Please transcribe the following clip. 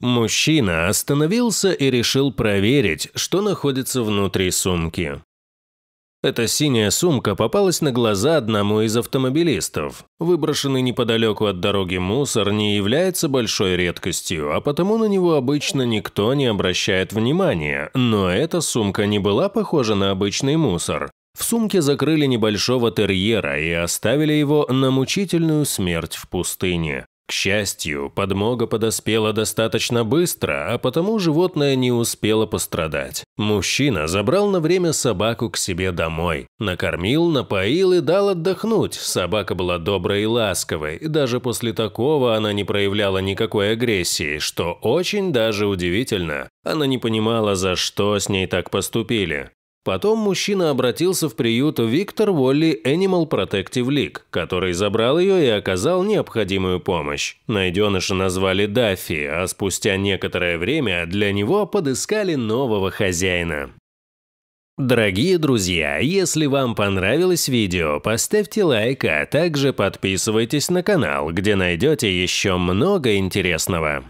Мужчина остановился и решил проверить, что находится внутри сумки. Эта синяя сумка попалась на глаза одному из автомобилистов. Выброшенный неподалеку от дороги мусор не является большой редкостью, а потому на него обычно никто не обращает внимания. Но эта сумка не была похожа на обычный мусор. В сумке закрыли небольшого терьера и оставили его на мучительную смерть в пустыне. К счастью, подмога подоспела достаточно быстро, а потому животное не успело пострадать. Мужчина забрал на время собаку к себе домой. Накормил, напоил и дал отдохнуть. Собака была доброй и ласковой, и даже после такого она не проявляла никакой агрессии, что очень даже удивительно. Она не понимала, за что с ней так поступили. Потом мужчина обратился в приют Виктор Волли Animal Protective League, который забрал ее и оказал необходимую помощь. Найденыша назвали Даффи, а спустя некоторое время для него подыскали нового хозяина. Дорогие друзья, если вам понравилось видео, поставьте лайк, а также подписывайтесь на канал, где найдете еще много интересного.